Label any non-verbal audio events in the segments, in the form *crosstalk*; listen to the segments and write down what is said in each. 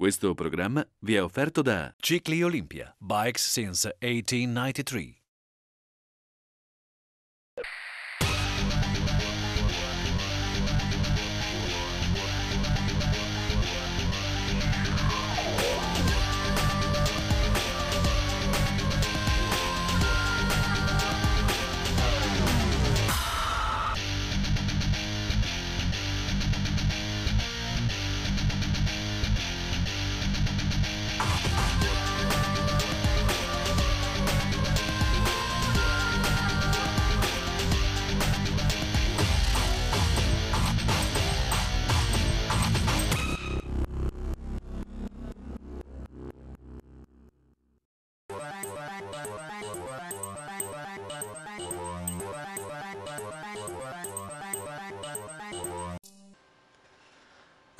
Questo programma vi è offerto da Cicli Olimpia, Bikes Since 1893.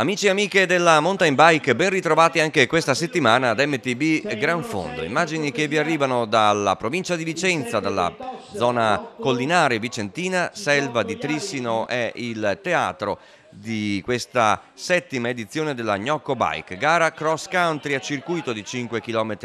Amici e amiche della mountain bike, ben ritrovati anche questa settimana ad MTB Gran Fondo. Immagini che vi arrivano dalla provincia di Vicenza, dalla zona collinare vicentina, Selva di Trissino è il teatro di questa settima edizione della Gnocco Bike, gara cross country a circuito di 5 km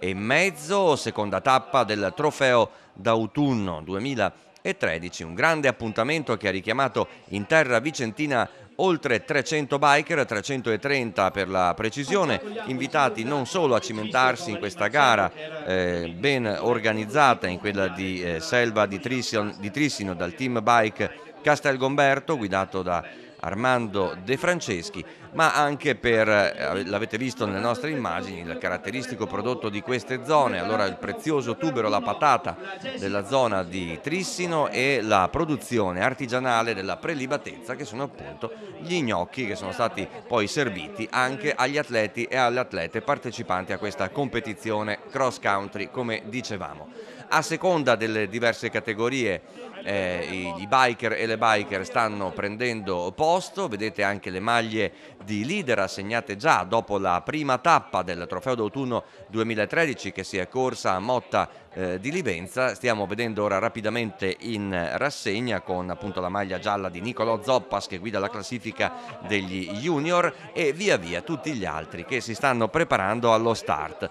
e mezzo, seconda tappa del trofeo d'autunno 2013, un grande appuntamento che ha richiamato in terra vicentina oltre 300 biker, 330 per la precisione, invitati non solo a cimentarsi in questa gara eh, ben organizzata, in quella di eh, Selva di Trissino, di Trissino dal team bike Castelgomberto guidato da Armando De Franceschi, ma anche per, eh, l'avete visto nelle nostre immagini, il caratteristico prodotto di queste zone, allora il prezioso tubero, la patata della zona di Trissino e la produzione artigianale della prelibatezza che sono appunto gli gnocchi che sono stati poi serviti anche agli atleti e alle atlete partecipanti a questa competizione cross country come dicevamo a seconda delle diverse categorie eh, i, biker e le biker stanno prendendo posto, vedete anche le maglie di leader assegnate già dopo la prima tappa del trofeo d'autunno 2013 che si è corsa a Motta eh, di Livenza, stiamo vedendo ora rapidamente in rassegna con appunto la maglia gialla di Nicolo Zoppas che guida la classifica degli junior e via via tutti gli altri che si stanno preparando allo start.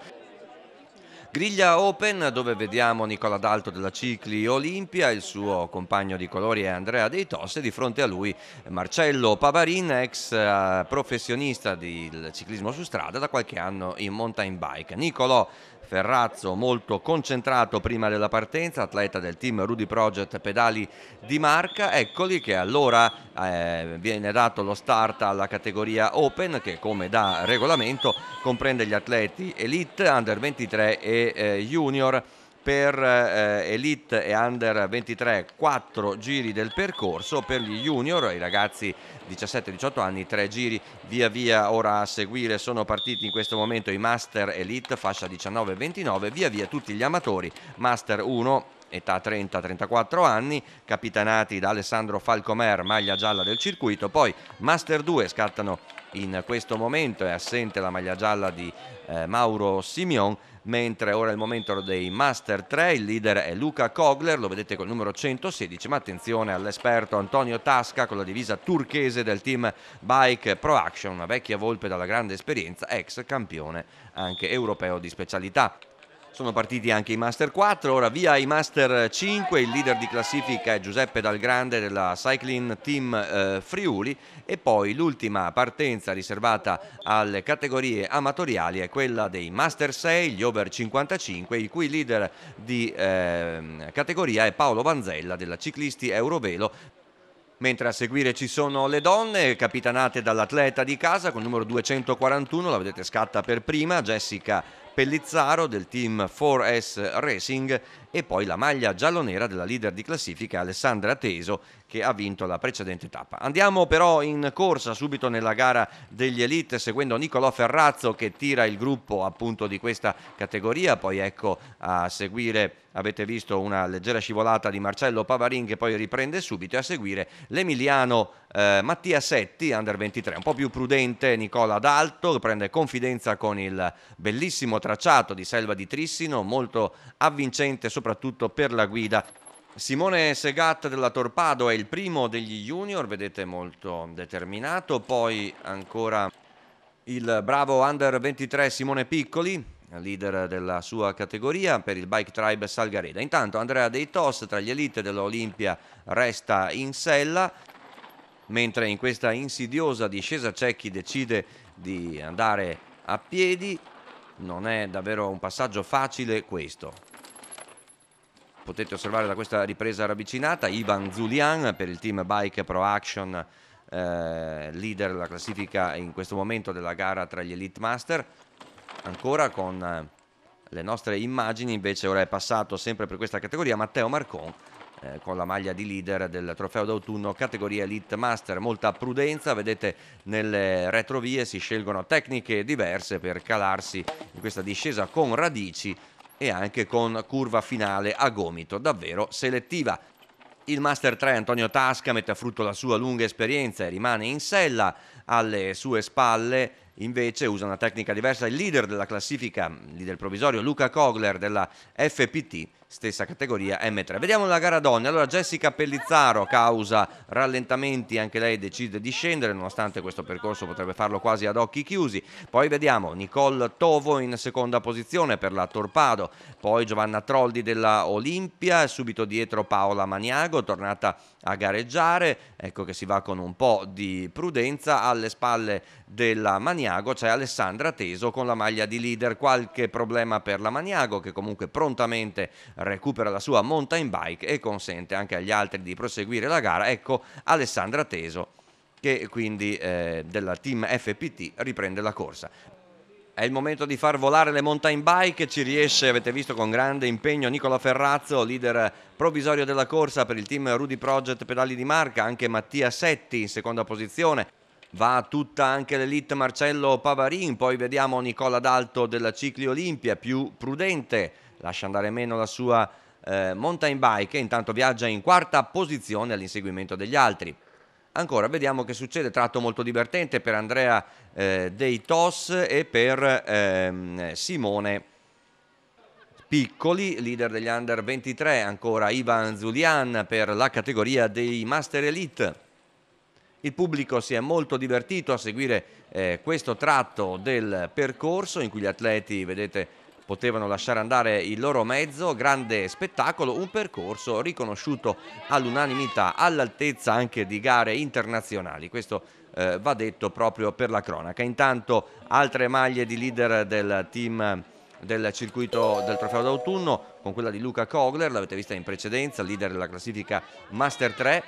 Griglia Open dove vediamo Nicola D'Alto della Cicli Olimpia, il suo compagno di colori è Andrea Dei Tosse, di fronte a lui Marcello Pavarin, ex eh, professionista del ciclismo su strada, da qualche anno in mountain bike. Nicolò Ferrazzo molto concentrato prima della partenza, atleta del team Rudy Project Pedali di Marca, eccoli che allora eh, viene dato lo start alla categoria Open che come da regolamento comprende gli atleti Elite, Under 23 e eh, Junior per eh, Elite e Under 23 quattro giri del percorso, per gli junior, i ragazzi 17-18 anni tre giri via via ora a seguire sono partiti in questo momento i Master Elite fascia 19-29, via via tutti gli amatori, Master 1 età 30-34 anni, capitanati da Alessandro Falcomer, maglia gialla del circuito, poi Master 2 scattano in questo momento, è assente la maglia gialla di eh, Mauro Simeon, mentre ora è il momento dei Master 3, il leader è Luca Kogler, lo vedete col numero 116, ma attenzione all'esperto Antonio Tasca con la divisa turchese del team Bike Pro Action, una vecchia volpe dalla grande esperienza, ex campione anche europeo di specialità. Sono partiti anche i Master 4, ora via i Master 5, il leader di classifica è Giuseppe Dalgrande della Cycling Team eh, Friuli e poi l'ultima partenza riservata alle categorie amatoriali è quella dei Master 6, gli Over 55, il cui leader di eh, categoria è Paolo Vanzella della Ciclisti Eurovelo mentre a seguire ci sono le donne capitanate dall'atleta di casa con il numero 241 la vedete scatta per prima Jessica Pellizzaro del team 4S Racing e poi la maglia giallonera della leader di classifica Alessandra Teso che ha vinto la precedente tappa. Andiamo però in corsa subito nella gara degli Elite seguendo Nicolò Ferrazzo che tira il gruppo appunto di questa categoria, poi ecco a seguire avete visto una leggera scivolata di Marcello Pavarin che poi riprende subito e a seguire l'emiliano eh, Mattia Setti, under 23, un po' più prudente Nicola D'Alto, prende confidenza con il bellissimo tracciato di Selva di Trissino, molto avvincente soprattutto soprattutto per la guida. Simone Segat della Torpado è il primo degli junior, vedete molto determinato, poi ancora il bravo under 23 Simone Piccoli, leader della sua categoria per il Bike Tribe Salgareda. Intanto Andrea Deitos tra gli elite dell'Olimpia resta in sella, mentre in questa insidiosa discesa Cecchi decide di andare a piedi. Non è davvero un passaggio facile questo potete osservare da questa ripresa ravvicinata Ivan Zulian per il team Bike Pro Action eh, leader della classifica in questo momento della gara tra gli Elite Master ancora con eh, le nostre immagini invece ora è passato sempre per questa categoria Matteo Marcon eh, con la maglia di leader del trofeo d'autunno categoria Elite Master molta prudenza vedete nelle retrovie si scelgono tecniche diverse per calarsi in questa discesa con radici e anche con curva finale a gomito davvero selettiva. Il Master 3 Antonio Tasca mette a frutto la sua lunga esperienza e rimane in sella alle sue spalle invece usa una tecnica diversa il leader della classifica, leader provvisorio Luca Kogler della FPT, stessa categoria M3. Vediamo la gara donne, allora Jessica Pellizzaro causa rallentamenti, anche lei decide di scendere nonostante questo percorso potrebbe farlo quasi ad occhi chiusi, poi vediamo Nicole Tovo in seconda posizione per la Torpado, poi Giovanna Troldi della Olimpia, subito dietro Paola Maniago tornata a gareggiare, ecco che si va con un po' di prudenza alle spalle della Maniago Maniago c'è Alessandra Teso con la maglia di leader. Qualche problema per la Maniago che comunque prontamente recupera la sua mountain bike e consente anche agli altri di proseguire la gara. Ecco Alessandra Teso che quindi eh, della team FPT riprende la corsa. È il momento di far volare le mountain bike, ci riesce, avete visto con grande impegno Nicola Ferrazzo, leader provvisorio della corsa per il team Rudy Project Pedali di Marca, anche Mattia Setti in seconda posizione, va tutta anche l'elite Marcello Pavarin, poi vediamo Nicola D'Alto della Cicli Olimpia, più prudente, lascia andare meno la sua eh, mountain bike e intanto viaggia in quarta posizione all'inseguimento degli altri. Ancora vediamo che succede, tratto molto divertente per Andrea eh, Tos e per ehm, Simone Piccoli, leader degli under 23, ancora Ivan Zulian per la categoria dei Master Elite. Il pubblico si è molto divertito a seguire eh, questo tratto del percorso in cui gli atleti, vedete, potevano lasciare andare il loro mezzo, grande spettacolo, un percorso riconosciuto all'unanimità, all'altezza anche di gare internazionali. Questo eh, va detto proprio per la cronaca. Intanto altre maglie di leader del team del circuito del trofeo d'autunno con quella di Luca Kogler, l'avete vista in precedenza, leader della classifica Master 3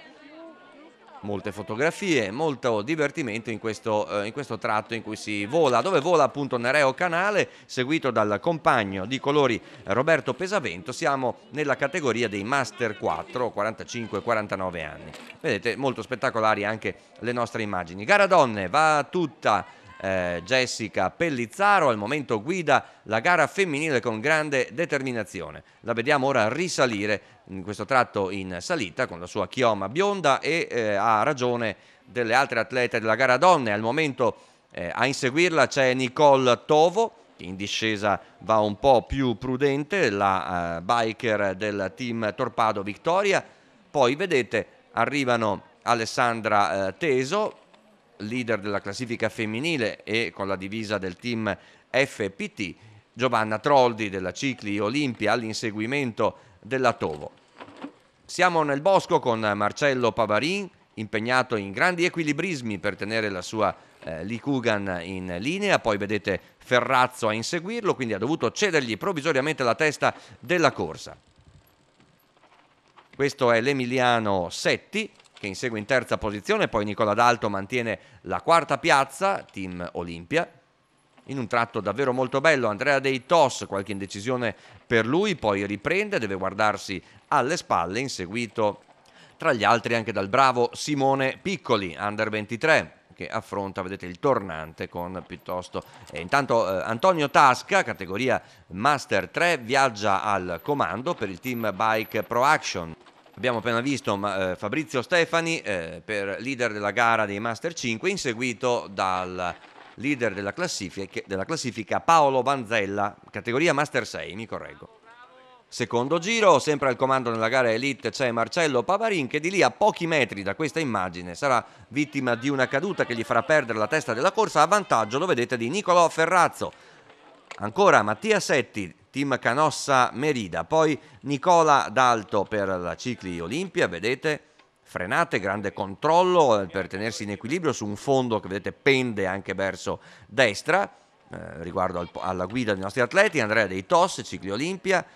molte fotografie, molto divertimento in questo, eh, in questo, tratto in cui si vola, dove vola appunto Nereo Canale, seguito dal compagno di colori Roberto Pesavento, siamo nella categoria dei Master 4, 45-49 anni. Vedete, molto spettacolari anche le nostre immagini. Gara donne, va tutta eh, Jessica Pellizzaro, al momento guida la gara femminile con grande determinazione. La vediamo ora risalire in questo tratto in salita con la sua chioma bionda e eh, ha ragione delle altre atlete della gara donne. Al momento eh, a inseguirla c'è Nicole Tovo che in discesa va un po' più prudente, la eh, biker del team Torpado Victoria. Poi vedete arrivano Alessandra eh, Teso, leader della classifica femminile e con la divisa del team FPT, Giovanna Troldi della Cicli Olimpia all'inseguimento della Tovo. Siamo nel bosco con Marcello Pavarin, impegnato in grandi equilibrismi per tenere la sua eh, Likugan in linea, poi vedete Ferrazzo a inseguirlo, quindi ha dovuto cedergli provvisoriamente la testa della corsa. Questo è l'Emiliano Setti, che insegue in terza posizione, poi Nicola D'Alto mantiene la quarta piazza, team Olimpia. In un tratto davvero molto bello Andrea Dei Tos, qualche indecisione per lui, poi riprende, deve guardarsi alle spalle, inseguito tra gli altri anche dal bravo Simone Piccoli, under 23 che affronta, vedete, il tornante con piuttosto... E eh, intanto eh, Antonio Tasca, categoria Master 3, viaggia al comando per il team Bike Pro Action abbiamo appena visto eh, Fabrizio Stefani eh, per leader della gara dei Master 5, inseguito dal leader della classifica, della classifica Paolo Vanzella, categoria Master 6, mi correggo. Secondo giro, sempre al comando nella gara Elite c'è Marcello Pavarin che di lì a pochi metri da questa immagine sarà vittima di una caduta che gli farà perdere la testa della corsa a vantaggio, lo vedete, di Nicolò Ferrazzo. Ancora Mattia Setti, team Canossa Merida, poi Nicola D'Alto per la Cicli Olimpia, vedete frenate, grande controllo eh, per tenersi in equilibrio su un fondo che vedete pende anche verso destra eh, riguardo al, alla guida dei nostri atleti, Andrea Dei Tos, Cicli Olimpia,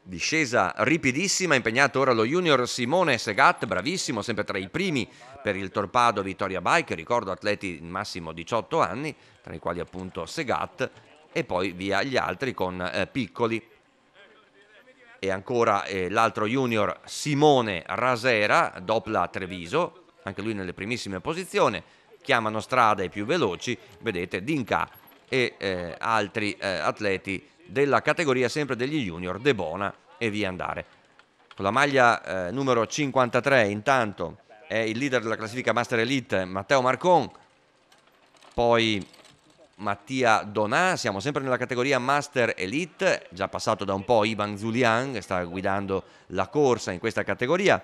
discesa ripidissima, impegnato ora lo junior Simone Segat, bravissimo, sempre tra i primi per il Torpado Vittoria Bike, ricordo atleti massimo 18 anni, tra i quali appunto Segat, e poi via gli altri con eh, Piccoli. E ancora eh, l'altro junior Simone Rasera, Dopla Treviso, anche lui nelle primissime posizioni, chiamano strada i più veloci, vedete Dinka e eh, altri eh, atleti della categoria sempre degli junior, De Bona e via andare. Con la maglia eh, numero 53 intanto è il leader della classifica Master Elite Matteo Marcon, poi Mattia Donà, siamo sempre nella categoria Master Elite, già passato da un po' Ivan Zulian che sta guidando la corsa in questa categoria.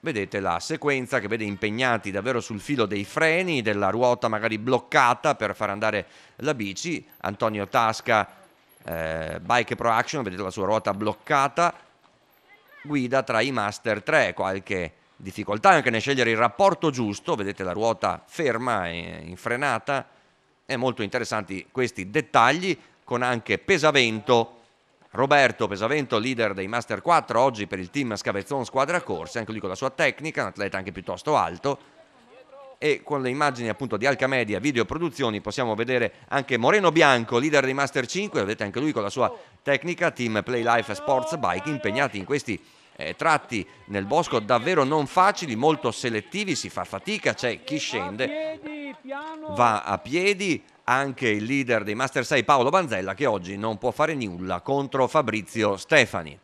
Vedete la sequenza che vede impegnati davvero sul filo dei freni, della ruota magari bloccata per far andare la bici. Antonio Tasca, eh, Bike Pro Action, vedete la sua ruota bloccata, guida tra i Master 3, qualche difficoltà anche nel scegliere il rapporto giusto, vedete la ruota ferma e infrenata è molto interessanti questi dettagli con anche Pesavento. Roberto Pesavento, leader dei Master 4, oggi per il team Scavezzon squadra corsa, anche lui con la sua tecnica, un atleta anche piuttosto alto. E con le immagini appunto di Alcamedia Video Produzioni possiamo vedere anche Moreno Bianco, leader dei Master 5, vedete anche lui con la sua tecnica, team Play Life Sports Bike, impegnati in questi eh, tratti nel bosco davvero non facili, molto selettivi, si fa fatica, c'è chi scende, va a piedi anche il leader dei Master 6 Paolo Banzella che oggi non può fare nulla contro Fabrizio Stefani.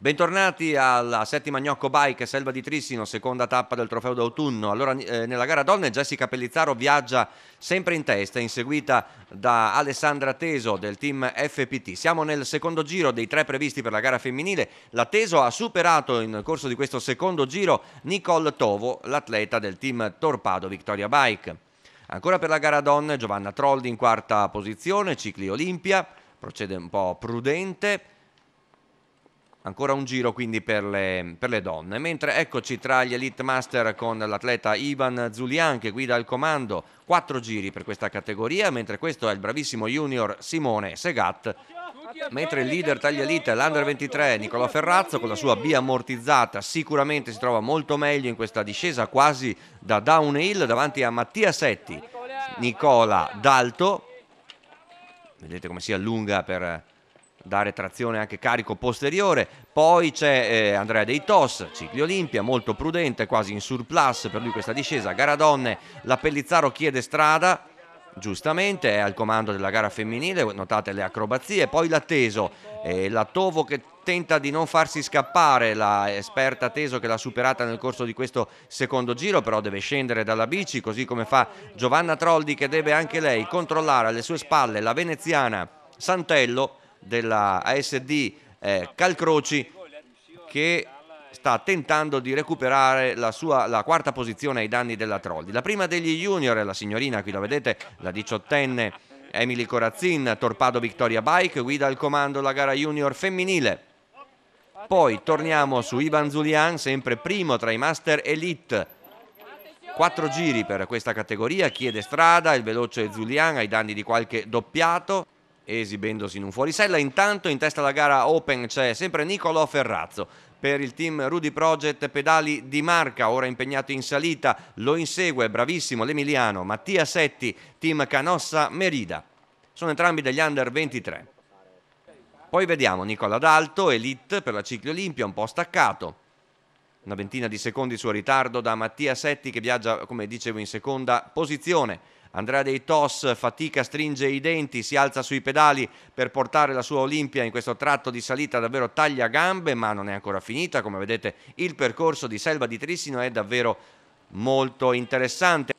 Bentornati alla settima Gnocco Bike Selva di Trissino, seconda tappa del trofeo d'autunno. Allora, eh, nella gara donne Jessica Pellizzaro viaggia sempre in testa, inseguita da Alessandra Teso del team FPT. Siamo nel secondo giro dei tre previsti per la gara femminile. La Teso ha superato in corso di questo secondo giro Nicole Tovo, l'atleta del team Torpado Victoria Bike. Ancora per la gara donne Giovanna Troldi in quarta posizione, cicli Olimpia, procede un po' prudente. Ancora un giro quindi per le, per le, donne. Mentre eccoci tra gli Elite Master con l'atleta Ivan Zulian che guida il comando. Quattro giri per questa categoria, mentre questo è il bravissimo junior Simone Segat. Mentre il leader tra gli Elite è l'Under 23 Nicola Ferrazzo con la sua B ammortizzata sicuramente si trova molto meglio in questa discesa quasi da downhill davanti a Mattia Setti, Nicola Dalto. Vedete come si allunga per dare trazione anche carico posteriore. Poi c'è eh, Andrea Dei Tos, cicli Olimpia, molto prudente, quasi in surplus per lui questa discesa. Gara donne, la Pellizzaro chiede strada. Giustamente è al comando della gara femminile, notate le acrobazie, poi l'atteso, eh, la Tovo che tenta di non farsi scappare la esperta Teso che l'ha superata nel corso di questo secondo giro però deve scendere dalla bici così come fa Giovanna Troldi che deve anche lei controllare alle sue spalle la veneziana Santello della ASD eh, Calcroci che sta tentando di recuperare la, sua, la quarta posizione ai danni della Trolli. La prima degli junior è la signorina, qui la vedete, la diciottenne Emily Corazzin, Torpado Victoria Bike, guida al comando la gara junior femminile. Poi torniamo su Ivan Zulian, sempre primo tra i Master Elite. Quattro giri per questa categoria, chiede strada, il veloce Zulian ai danni di qualche doppiato esibendosi in un fuorisella. Intanto in testa alla gara Open c'è sempre Nicolo Ferrazzo. Per il team Rudy Project Pedali di Marca, ora impegnato in salita, lo insegue bravissimo l'Emiliano Mattia Setti, team Canossa Merida. Sono entrambi degli under 23. Poi vediamo Nicola D'Alto, Elite per la Cicli Olimpia, un po' staccato. Una ventina di secondi il suo ritardo da Mattia Setti che viaggia, come dicevo, in seconda posizione. Andrea Dei Tos fatica, stringe i denti, si alza sui pedali per portare la sua Olimpia in questo tratto di salita davvero taglia gambe, ma non è ancora finita. Come vedete il percorso di Selva di Trissino è davvero molto interessante.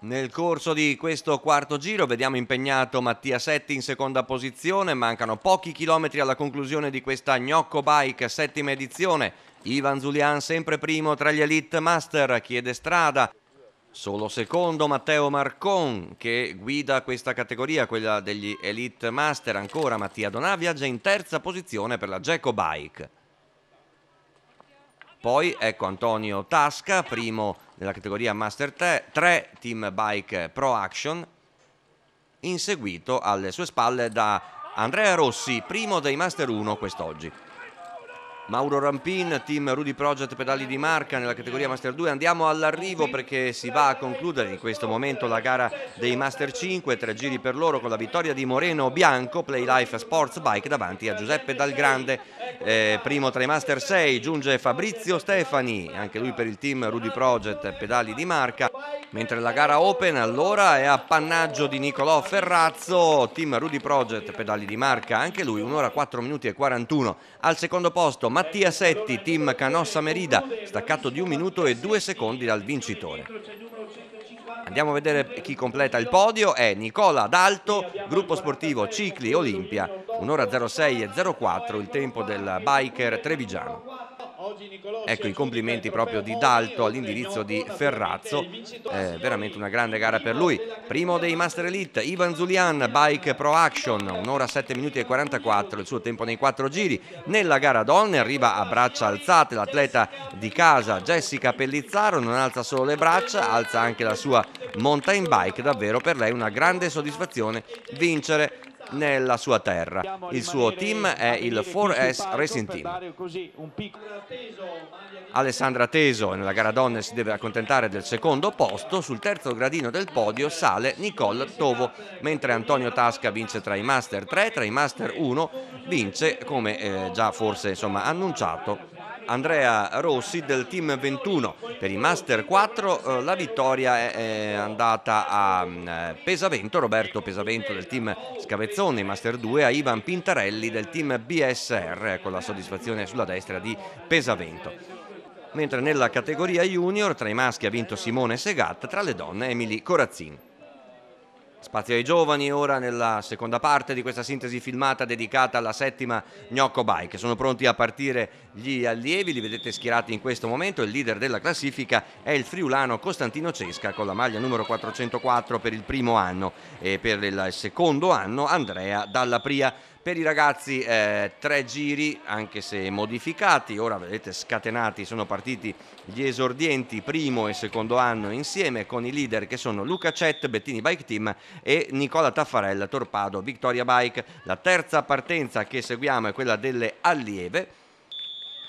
Nel corso di questo quarto giro vediamo impegnato Mattia Setti in seconda posizione, mancano pochi chilometri alla conclusione di questa Gnocco Bike settima edizione. Ivan Zulian sempre primo tra gli Elite Master, chiede strada. Solo secondo Matteo Marcon che guida questa categoria, quella degli Elite Master. Ancora Mattia Donà viaggia in terza posizione per la Gecko Bike. Poi ecco Antonio Tasca, primo della categoria Master 3, Team Bike Pro Action, inseguito alle sue spalle da Andrea Rossi, primo dei Master 1 quest'oggi. Mauro Rampin, team Rudy Project Pedali di Marca nella categoria Master 2. Andiamo all'arrivo perché si va a concludere in questo momento la gara dei Master 5, tre giri per loro con la vittoria di Moreno Bianco, Playlife Sports Bike davanti a Giuseppe Dalgrande, eh, primo tra i Master 6, giunge Fabrizio Stefani, anche lui per il team Rudy Project Pedali di Marca, mentre la gara Open allora è appannaggio di Nicolò Ferrazzo, team Rudy Project Pedali di Marca, anche lui un'ora 4 minuti e 41 al secondo posto. Mattia Setti, team Canossa Merida, staccato di un minuto e due secondi dal vincitore. Andiamo a vedere chi completa il podio, è Nicola D'Alto, gruppo sportivo Cicli Olimpia, un'ora 06 e 04 il tempo del biker trevigiano. Ecco i complimenti proprio di Dalto all'indirizzo di Ferrazzo, eh, veramente una grande gara per lui. Primo dei Master Elite, Ivan Zulian, Bike Pro Action, un'ora 7 minuti e 44, il suo tempo nei quattro giri. Nella gara donne arriva a braccia alzate l'atleta di casa Jessica Pellizzaro, non alza solo le braccia, alza anche la sua mountain bike, davvero per lei una grande soddisfazione vincere nella sua terra. Il suo team è il 4S Racing Team. Alessandra Teso nella gara donne si deve accontentare del secondo posto, sul terzo gradino del podio sale Nicole Tovo, mentre Antonio Tasca vince tra i Master 3, tra i Master 1 vince, come eh, già forse insomma, annunciato, Andrea Rossi del team 21. Per i Master 4 eh, la vittoria è andata a mm, eh, Pesavento, Roberto Pesavento del team Scavezzone, Master 2 a Ivan Pintarelli del team BSR eh, con la soddisfazione sulla destra di Pesavento mentre nella categoria junior tra i maschi ha vinto Simone Segat, tra le donne Emily Corazzini. Spazio ai giovani ora nella seconda parte di questa sintesi filmata dedicata alla settima Gnocco Bike. Sono pronti a partire gli allievi, li vedete schierati in questo momento. Il leader della classifica è il friulano Costantino Cesca con la maglia numero 404 per il primo anno e per il secondo anno Andrea Dallapria. Per i ragazzi eh, tre giri, anche se modificati, ora vedete scatenati, sono partiti gli esordienti primo e secondo anno insieme con i leader che sono Luca Cet Bettini Bike Team e Nicola Taffarella, Torpado, Victoria Bike. La terza partenza che seguiamo è quella delle allieve,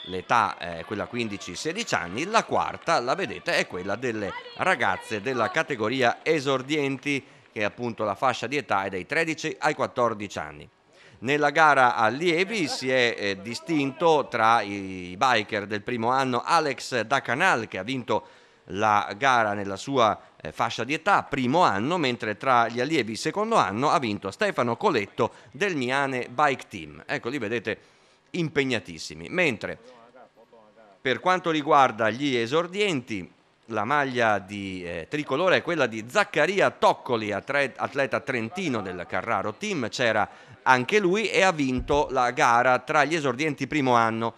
l'età è eh, quella 15-16 anni, la quarta, la vedete, è quella delle ragazze della categoria esordienti che è appunto la fascia di età è dai 13 ai 14 anni. Nella gara allievi si è eh, distinto tra i biker del primo anno Alex Dacanal che ha vinto la gara nella sua eh, fascia di età, primo anno, mentre tra gli allievi secondo anno ha vinto Stefano Coletto del Miane Bike Team. Ecco, li vedete impegnatissimi. Mentre per quanto riguarda gli esordienti, la maglia di eh, tricolore è quella di Zaccaria Toccoli, atleta trentino del Carraro Team, c'era anche lui e ha vinto la gara tra gli esordienti primo anno,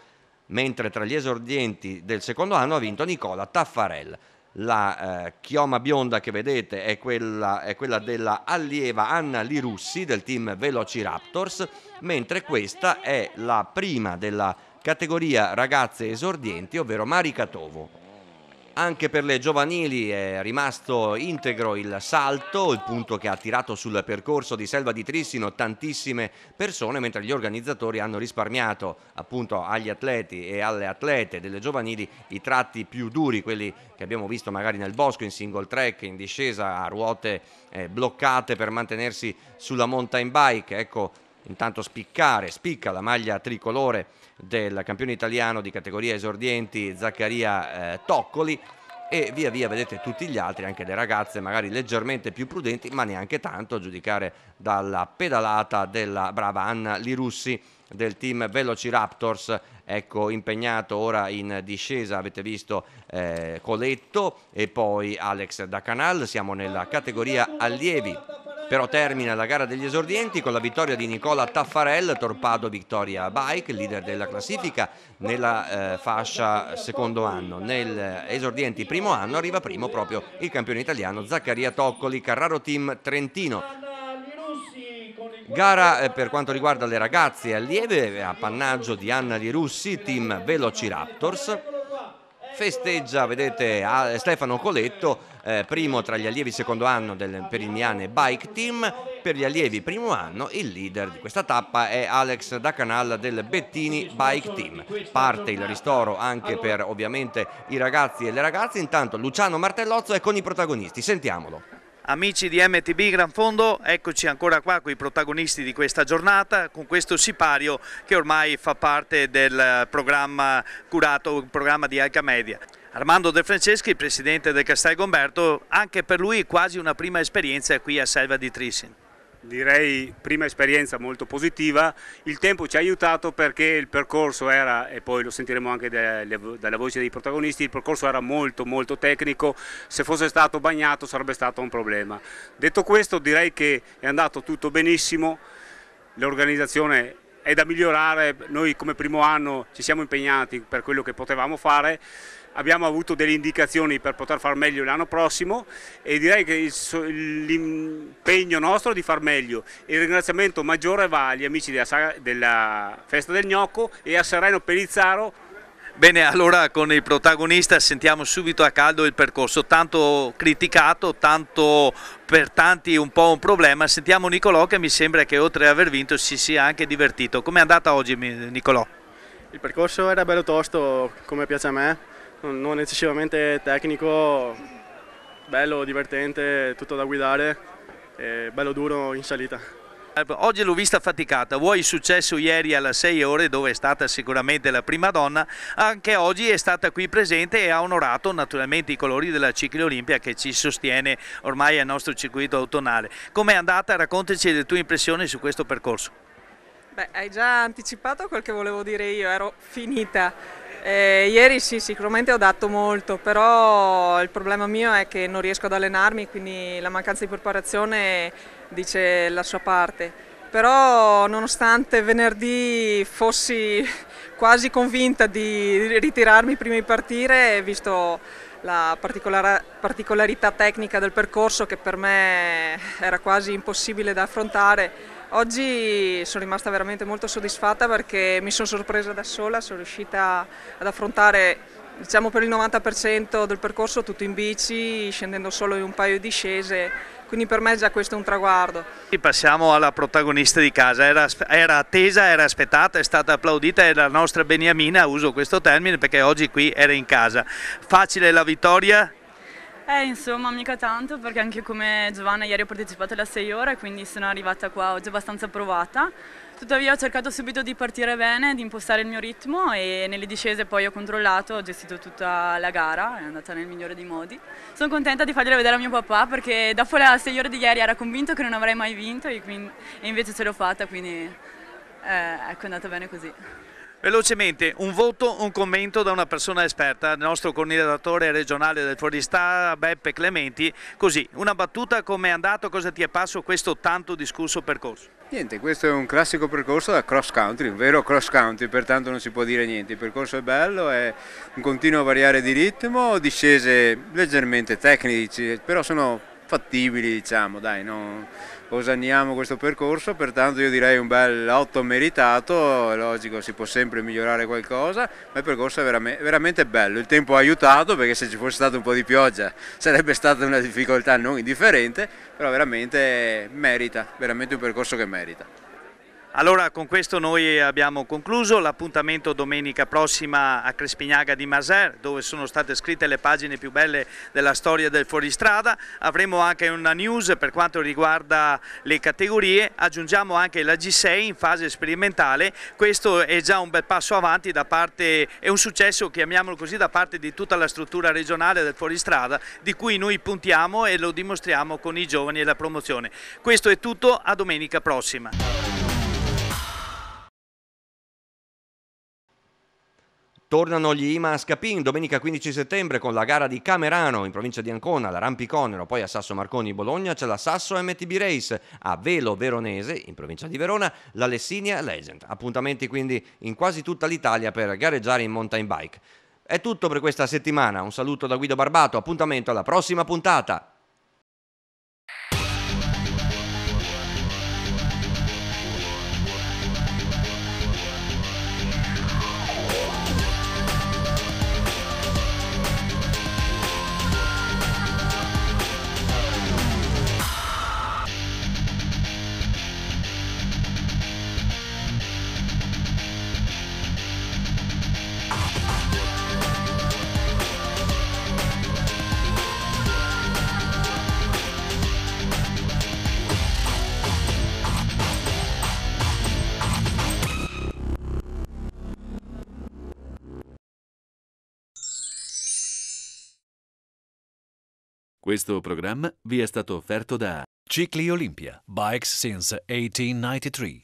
mentre tra gli esordienti del secondo anno ha vinto Nicola Taffarel. La eh, chioma bionda che vedete è quella, è quella della allieva Anna Lirussi del team Velociraptors, mentre questa è la prima della categoria ragazze esordienti, ovvero Tovo. Anche per le giovanili è rimasto integro il salto, il punto che ha tirato sul percorso di Selva di Trissino tantissime persone, mentre gli organizzatori hanno risparmiato appunto agli atleti e alle atlete delle giovanili i tratti più duri, quelli che abbiamo visto magari nel bosco in single track, in discesa a ruote eh, bloccate per mantenersi sulla mountain bike. Ecco, intanto spiccare, spicca la maglia tricolore del campione italiano di categoria esordienti Zaccaria eh, Toccoli e via via vedete tutti gli altri, anche le ragazze magari leggermente più prudenti, ma neanche tanto a giudicare dalla pedalata della brava Anna Lirussi del team Velociraptors, ecco impegnato ora in discesa, avete visto eh, Coletto e poi Alex Da Canal, siamo nella categoria allievi però termina la gara degli esordienti con la vittoria di Nicola Taffarel, Torpado Vittoria Bike, leader della classifica nella eh, fascia secondo anno. Nel eh, esordienti primo anno arriva primo proprio il campione italiano Zaccaria Toccoli, Carraro Team Trentino. Gara eh, per quanto riguarda le ragazze e allieve, eh, appannaggio di Anna Di Russi, team Velociraptors festeggia, vedete, Stefano Coletto, eh, primo tra gli allievi secondo anno del Perignane Bike Team, per gli allievi primo anno il leader di questa tappa è Alex Dacanal del Bettini Bike Team. Parte il ristoro anche per ovviamente i ragazzi e le ragazze, intanto Luciano Martellozzo è con i protagonisti, sentiamolo. Amici di MTB Gran Fondo, eccoci ancora qua con i protagonisti di questa giornata, con questo sipario che ormai fa parte del programma curato, programma di Alca Media. Armando De Franceschi, presidente del Castel Gomberto, anche per lui quasi una prima esperienza qui a Selva di Trisin direi prima esperienza molto positiva, il tempo ci ha aiutato perché il percorso era, e poi lo sentiremo anche dalla voce dei protagonisti, il percorso era molto molto tecnico, se fosse stato bagnato sarebbe stato un problema. Detto questo direi che è andato tutto benissimo, l'organizzazione è da migliorare, noi come primo anno ci siamo impegnati per quello che potevamo fare, abbiamo avuto delle indicazioni per poter far meglio l'anno prossimo e direi che l'impegno nostro è di far meglio. Il ringraziamento maggiore va agli amici della, saga, della Festa del Gnocco e a Sereno Pelizzaro Bene, allora con il protagonista sentiamo subito a caldo il percorso, tanto criticato, tanto per tanti un po' un problema. Sentiamo Nicolò che mi sembra che oltre ad aver vinto si sia anche divertito. Com'è andata oggi Nicolò? Il percorso era bello tosto, come piace a me, non eccessivamente tecnico, bello, divertente, tutto da guidare, bello duro in salita. Eh, oggi l'ho vista faticata, vuoi il successo ieri alla 6 ore dove è stata sicuramente la prima donna, anche oggi è stata qui presente e ha onorato naturalmente i colori della Ciclo Olimpia che ci sostiene ormai al nostro circuito autonale. Com'è andata? Raccontaci le tue impressioni su questo percorso. Beh, hai già anticipato quel che volevo dire io, ero finita eh, ieri sì, sicuramente ho dato molto, però il problema mio è che non riesco ad allenarmi, quindi la mancanza di preparazione dice la sua parte. Però nonostante venerdì fossi *laughs* quasi convinta di ritirarmi prima di partire, visto la particolarità tecnica del percorso che per me era quasi impossibile da affrontare, Oggi sono rimasta veramente molto soddisfatta perché mi sono sorpresa da sola, sono riuscita ad affrontare diciamo per il 90% del percorso tutto in bici, scendendo solo in un paio di scese, quindi per me già questo è un traguardo. Passiamo alla protagonista di casa, era, era attesa, era aspettata, è stata applaudita, è la nostra Beniamina, uso questo termine perché oggi qui era in casa. Facile la vittoria? Eh, insomma, mica tanto, perché anche come Giovanna ieri ho partecipato alla 6 ore, quindi sono arrivata qua oggi abbastanza provata. Tuttavia ho cercato subito di partire bene, di impostare il mio ritmo e nelle discese poi ho controllato, ho gestito tutta la gara, è andata nel migliore dei modi. Sono contenta di farglielo vedere a mio papà perché dopo le 6 ore di ieri era convinto che non avrei mai vinto e, quindi, e invece ce l'ho fatta, quindi eh, ecco è andata bene così. Velocemente, un voto, un commento da una persona esperta, il nostro coordinatore regionale del Foristà, Beppe Clementi. Così, una battuta, come è andato, cosa ti è passo questo tanto discusso percorso? Niente, questo è un classico percorso da cross country, un vero cross country, pertanto non si può dire niente. Il percorso è bello, è un continuo variare di ritmo, discese leggermente tecnici, però sono fattibili, diciamo, dai, no? osanniamo questo percorso, pertanto io direi un bel otto meritato, logico si può sempre migliorare qualcosa, ma il percorso è veramente, veramente bello, il tempo ha aiutato perché se ci fosse stato un po' di pioggia sarebbe stata una difficoltà non indifferente, però veramente merita, veramente un percorso che merita. Allora con questo noi abbiamo concluso l'appuntamento domenica prossima a Crespignaga di Maser dove sono state scritte le pagine più belle della storia del fuoristrada, avremo anche una news per quanto riguarda le categorie, aggiungiamo anche la G6 in fase sperimentale, questo è già un bel passo avanti da parte, è un successo chiamiamolo così da parte di tutta la struttura regionale del fuoristrada di cui noi puntiamo e lo dimostriamo con i giovani e la promozione. Questo è tutto, a domenica prossima. Tornano gli IMA a Scapin domenica 15 settembre con la gara di Camerano in provincia di Ancona, la Rampiconero, poi a Sasso Marconi Bologna c'è la Sasso MTB Race, a Velo Veronese in provincia di Verona la Lessinia Legend. Appuntamenti quindi in quasi tutta l'Italia per gareggiare in mountain bike. È tutto per questa settimana, un saluto da Guido Barbato, appuntamento alla prossima puntata. Questo programma vi è stato offerto da Cicli Olimpia, Bikes Since 1893.